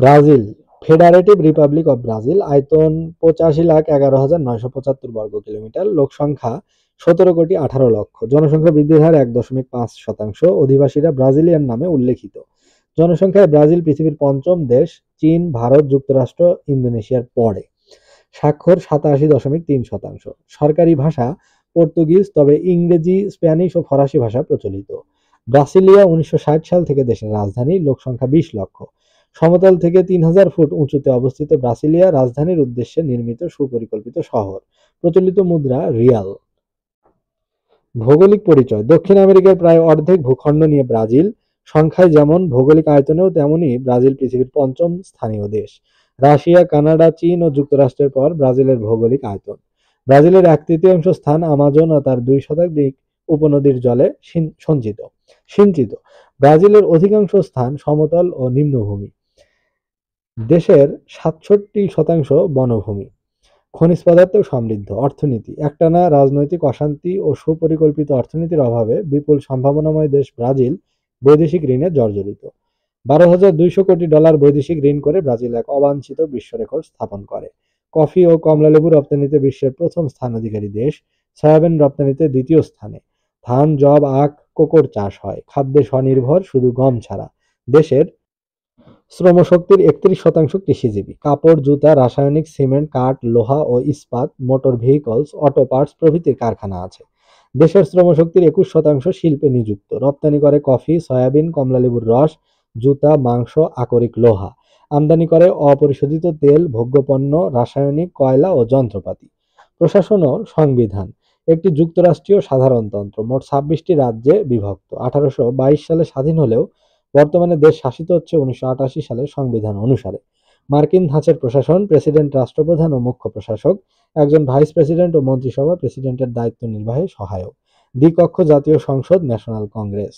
Brazil Federative Republic of Brazil আয়তন পঁচাশি লাখ এগারো হাজার নয়শো পঁচাত্তর বর্গ কিলোমিটার লোক সংখ্যা সতেরো কোটি আঠারো লক্ষ জনসংখ্যা বৃদ্ধির হার এক দশমিক পাঁচ শতাংশ অধিবাসীরা ব্রাজিলিয়ান নামে উল্লেখিত জনসংখ্যায় ব্রাজিল পৃথিবীর পঞ্চম দেশ চীন ভারত যুক্তরাষ্ট্র ইন্দোনেশিয়ার পরে স্বাক্ষর সাতাশি দশমিক তিন শতাংশ সরকারি ভাষা পর্তুগিজ তবে ইংরেজি স্প্যানিশ ও ফরাসি ভাষা প্রচলিত ব্রাসিলিয়া উনিশশো সাল থেকে দেশের রাজধানী লোক সংখ্যা বিশ লক্ষ সমতল থেকে তিন হাজার ফুট উঁচুতে অবস্থিত ব্রাসিলিয়া রাজধানীর উদ্দেশ্যে নির্মিত সুপরিকল্পিত শহর প্রচলিত মুদ্রা রিয়াল ভৌগোলিক পরিচয় দক্ষিণ আমেরিকার প্রায় অর্ধেক ভূখণ্ড নিয়ে ব্রাজিল সংখ্যায় যেমন ভৌগোলিক আয়তনেও তেমনই ব্রাজিল পৃথিবীর পঞ্চম স্থানীয় দেশ রাশিয়া কানাডা চীন ও যুক্তরাষ্ট্রের পর ব্রাজিলের ভৌগোলিক আয়তন ব্রাজিলের এক তৃতীয়াংশ স্থান আমাজন ও তার দুই শতাধিক উপনদীর জলে সঞ্চিত সিঞ্চিত ব্রাজিলের অধিকাংশ স্থান সমতল ও নিম্নভূমি দেশের সাতষট্টি শতাংশ বনভূমি খনিজ পদার্থ সমৃদ্ধ অর্থনীতি একটানা রাজনৈতিক অশান্তি ও সুপরিকল্পিত অর্থনীতির অভাবে বিপুল সম্ভাবনাময় দেশ ব্রাজিল বৈদেশিক ঋণে জর্জরিত বারো হাজার দুইশো কোটি ডলার বৈদেশিক ঋণ করে ব্রাজিল এক অবাঞ্ছিত বিশ্ব রেকর্ড স্থাপন করে কফি ও কমলালেবু রপ্তানিতে বিশ্বের প্রথম স্থান অধিকারী দেশ সয়াবিন রপ্তানিতে দ্বিতীয় স্থানে ধান জব আখ কোকোর চাষ হয় খাদ্যে স্বনির্ভর শুধু গম ছাড়া দেশের শ্রমশক্তির একত্রিশ শতাংশ কৃষিজীবী কাপড় জুতা রাসায়নিক সিমেন্ট কাঠ লোহা ও ইস্পাত মোটর ভেহিকলস অটো পার্টস প্রভৃতির কারখানা আছে দেশের শ্রমশক্তির একুশ শতাংশ শিল্পে নিযুক্ত রপ্তানি করে কফি সয়াবিন কমলালেবুর রস জুতা মাংস আকরিক লোহা আমদানি করে অপরিশোধিত তেল ভোগ্যপণ্য রাসায়নিক কয়লা ও যন্ত্রপাতি প্রশাসন ও সংবিধান একটি যুক্তরাষ্ট্রীয় সাধারণতন্ত্র মোট ছাব্বিশটি রাজ্যে বিভক্ত আঠারোশো সালে স্বাধীন হলেও বর্তমানে দেশ শাসিত হচ্ছে উনিশশো সালের সংবিধান অনুসারে মার্কিন ধাঁচের প্রশাসন প্রেসিডেন্ট রাষ্ট্রপ্রধান ও মুখ্য প্রশাসক একজন ভাইস প্রেসিডেন্ট ও মন্ত্রিসভা প্রেসিডেন্টের দায়িত্ব নির্বাহে সহায়ক দ্বিকক্ষ জাতীয় সংসদ ন্যাশনাল কংগ্রেস